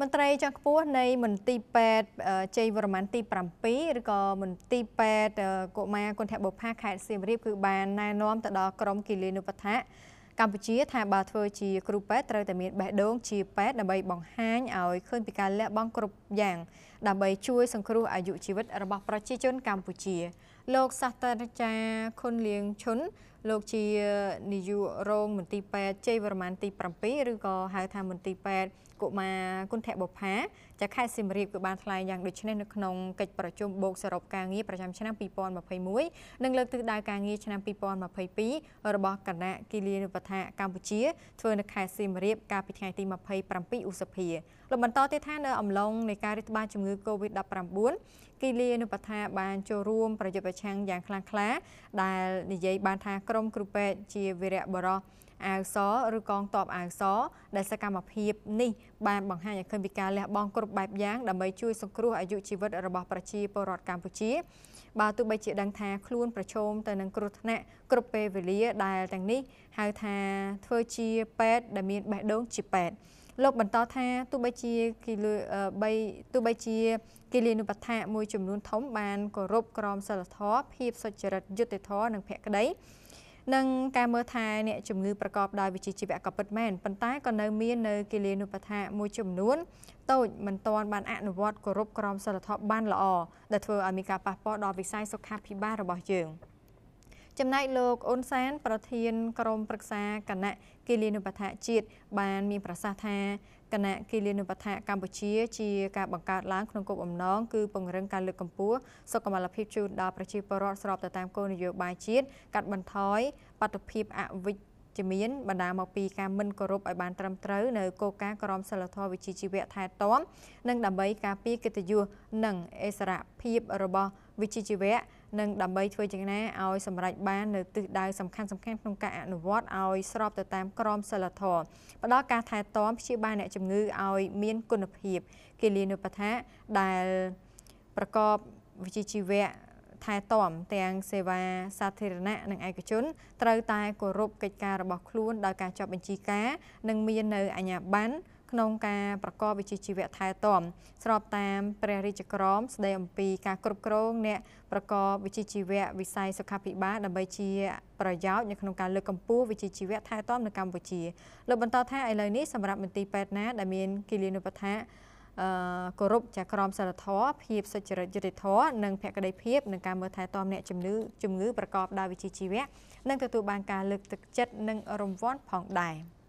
មន្ត្រីចៅខ្ពស់នៃ មន្ទីរពេទ្យជ័យវរ្ម័នទី7ឬក៏មន្ទីរពេទ្យកុមារគុណធបុផាខេត្តសៀមរាបគឺបានណែនាំទៅដល់ក្រមគិលានុបដ្ឋៈកម្ពុជាថាបើធ្វើជាគ្រូពេទ្យត្រូវតែមានបេះដូងជាពេទ្យដើម្បីបង្ហាញឲ្យឃើញពីការលះបង់គ្រប់យ៉ាងដើម្បីជួយសង្គ្រោះអាយុជីវិត របស់ប្រជាជន កម្ពុជាលោកសាស្ត្រាចារ្យខុនលៀងឈុនលោកជានាយករងមន្ទីរពេទ្យជ័យវរ្ម័នទី7ឬក៏ហៅថាមន្ទីរពេទ្យកុមារគុណធបុផាចាខេត្តសៀមរាបគឺបានថ្លែងយ៉ាងដូចនេះនៅក្នុងកិច្ចប្រជុំបូកសរុបការងារប្រចាំឆ្នាំ2021និងលើកទិសដៅការងារឆ្នាំ2022របស់គណៈគិលានុបដ្ឋាកម្ពុជាធ្វើនៅខេត្តសៀមរាបកាលពីថ្ងៃទី27ឧសភាលោកបន្តទៀតថានៅអំឡុងនៃការរាតត្បាតជំងឺ Covid-19 គីលានុបដ្ឋាបានចូលរួមប្រយុទ្ធប្រឆាំងយ៉ាងខ្លាំងក្លាដែលនិយាយបានថាក្រមគ្រូពេទ្យជាវីរៈបរោះអាវសឬកងតបអាវសដែលសកម្មភាពនេះ បានបង្ហាញឲ្យឃើញពីការលះបង់គ្រប់បែបយ៉ាងដើម្បីជួយ សង្គ្រោះអាយុជីវិតរបស់ប្រជាពលរដ្ឋកម្ពុជាបើទោះបីជាដឹងថាខ្លួនប្រឈមទៅនឹងគ្រោះថ្នាក់គ្រប់ពេលវេលាដែលទាំងនេះហៅថាធ្វើជាពេទ្យដែលមានបេះដូងជាពេទ្យលោកបន្តថាទោះបីជាគីលើ3ទោះបីជាគិលានុបដ្ឋាកមួយចំនួនធំបានគោរពក្រមសីលធម៌ភាពសុចរិតយុត្តិធម៌និងភក្តីនិងការមើលថែអ្នកជំងឺប្រកបដោយវិជ្ជាជីវៈក៏ពិតមែនប៉ុន្តែក៏នៅ មាននៅគិលានុបដ្ឋាកមួយចំនួនតូចមិនទាន់បានអនុវត្តគោរពក្រមសីលធម៌បានល្អដែលធ្វើឲ្យមានការប៉ះពាល់ដល់វិស័យសុខាភិបាលរបស់យើង។ចំណែកលោកអ៊ុនសានប្រធានក្រុមប្រឹក្សាគណៈគិលានុបដ្ឋាជាតិបានមានប្រសាសន៍ថាគណៈគិលានុបដ្ឋាកម្ពុជា ជាការបង្កើតឡើងក្នុងគោលបំណងគឺពង្រឹងការលើកកម្ពស់សុខុមាលភាពជូនដល់ប្រជាពលរដ្ឋស្របទៅតាមគោលនយោបាយជាតិកាត់បន្ថយបាតុភិបអវិជ្ជជាមានបណ្ដាមកពីការមិនគោរពឲ្យបានត្រឹមត្រូវនៅគោលការណ៍ក្រមសីលធម៌វិជ្ជាជីវៈថែទាំនិងដើម្បីការពារកិត្តិយសនិងអិសរភាពរបស់វិជ្ជាជីវៈនិងដើម្បីធ្វើយ៉ាងណាឲ្យសម្រេចបាននៅទិសដៅសំខាន់សំខាន់ក្នុងការអនុវត្តឲ្យស្របទៅតាមក្រមសីលធម៌ផ្ដល់ការថែទាំព្យាបាលអ្នកជំងឺឲ្យមានគុណភាពគិលានុបដ្ឋាដែលប្រកបវិជ្ជាជីវៈថែទាំទាំងសេវាសាធារណៈនិងឯកជនត្រូវតែគោរពកិច្ចការរបស់ខ្លួនដោយការចុះបញ្ជីការនិងមាននៅអាជ្ញាប័ណ្ណក្នុងការប្រកបវិជ្ជាជីវៈថែទាំស្របតាម ព្រះរាជក្រមស្ដីអំពីការគ្រប់គ្រងអ្នកប្រកបវិជ្ជាជីវៈវិស័យសុខាភិបាលដើម្បីជាប្រយោជន៍នៅក្នុងការលើកកម្ពស់វិជ្ជាជីវៈថែទាំនៅកម្ពុជាលោកបន្តថាឥឡូវនេះសម្រាប់មន្ទីរពេទ្យណាដែលមានគិលានុបដ្ឋាអឺគោរពចាក្រមសិលធម៌ភាពសុចរិតយុត្តិធម៌និងភក្តីភាពនឹងការមើលថែទាំអ្នកជំងឺជំងឺប្រកបដោយវិជ្ជាជីវៈនិងទទួលបានការលើកទឹកចិត្តនិងរង្វាន់ផងដែរ។